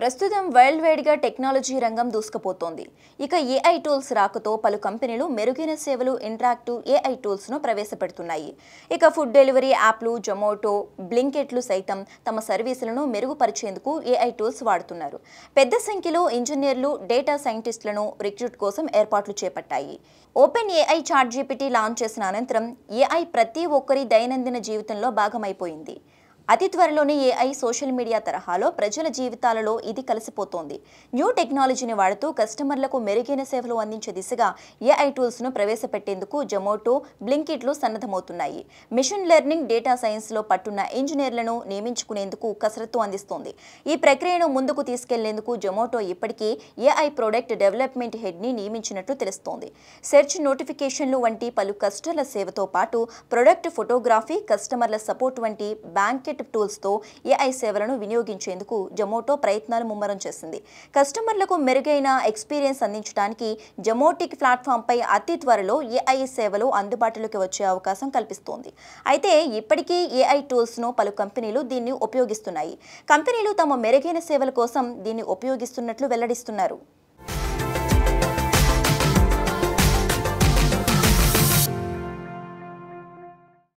ప్రస్తుతం వరల్డ్ వైడ్గా టెక్నాలజీ రంగం దూసుకుపోతోంది ఇక ఏఐ టూల్స్ రాకతో పలు కంపెనీలు మెరుగైన సేవలు ఇంట్రాక్టివ్ ఏఐ టూల్స్ను ప్రవేశపెడుతున్నాయి ఇక ఫుడ్ డెలివరీ యాప్లు జొమాటో బ్లింకెట్లు సైతం తమ సర్వీసులను మెరుగుపరిచేందుకు ఏఐ టూల్స్ వాడుతున్నారు పెద్ద సంఖ్యలో ఇంజనీర్లు డేటా సైంటిస్టులను రిక్రూట్ కోసం ఏర్పాట్లు చేపట్టాయి open AI chat GPT launch చేసిన అనంతరం ఏఐ ప్రతి ఒక్కరి దైనందిన జీవితంలో భాగమైపోయింది అతి త్వరలోనే ఏఐ సోషల్ మీడియా తరహాలో ప్రజల జీవితాలలో ఇది కలిసిపోతోంది న్యూ టెక్నాలజీని వాడుతూ కస్టమర్లకు మెరుగైన సేవలు అందించే దిశగా ఏఐ టూల్స్ను ప్రవేశపెట్టేందుకు జొమాటో బ్లింకిట్లు సన్నద్ధమవుతున్నాయి మిషన్ లెర్నింగ్ డేటా సైన్స్లో పట్టున్న ఇంజనీర్లను నియమించుకునేందుకు కసరత్తు అందిస్తోంది ఈ ప్రక్రియను ముందుకు తీసుకెళ్లేందుకు జొమాటో ఇప్పటికీ ఏఐ ప్రోడక్ట్ డెవలప్మెంట్ హెడ్ని నియమించినట్లు తెలుస్తోంది సెర్చ్ నోటిఫికేషన్లు వంటి పలు కస్టమర్ల సేవతో పాటు ప్రొడక్ట్ ఫోటోగ్రఫీ కస్టమర్ల సపోర్ట్ వంటి బ్యాంకెట్ ఇన్నోవేటివ్ టూల్స్తో ఏఐ సేవలను వినియోగించేందుకు జొమాటో ప్రయత్నాలు ముమ్మరం చేసింది కస్టమర్లకు మెరుగైన ఎక్స్పీరియన్స్ అందించడానికి జొమాటిక్ ప్లాట్ఫామ్పై అతి త్వరలో ఏఐ సేవలు అందుబాటులోకి వచ్చే అవకాశం కల్పిస్తోంది అయితే ఇప్పటికీ ఏఐ టూల్స్ను పలు కంపెనీలు దీన్ని ఉపయోగిస్తున్నాయి కంపెనీలు తమ మెరుగైన సేవల కోసం దీన్ని ఉపయోగిస్తున్నట్లు వెల్లడిస్తున్నారు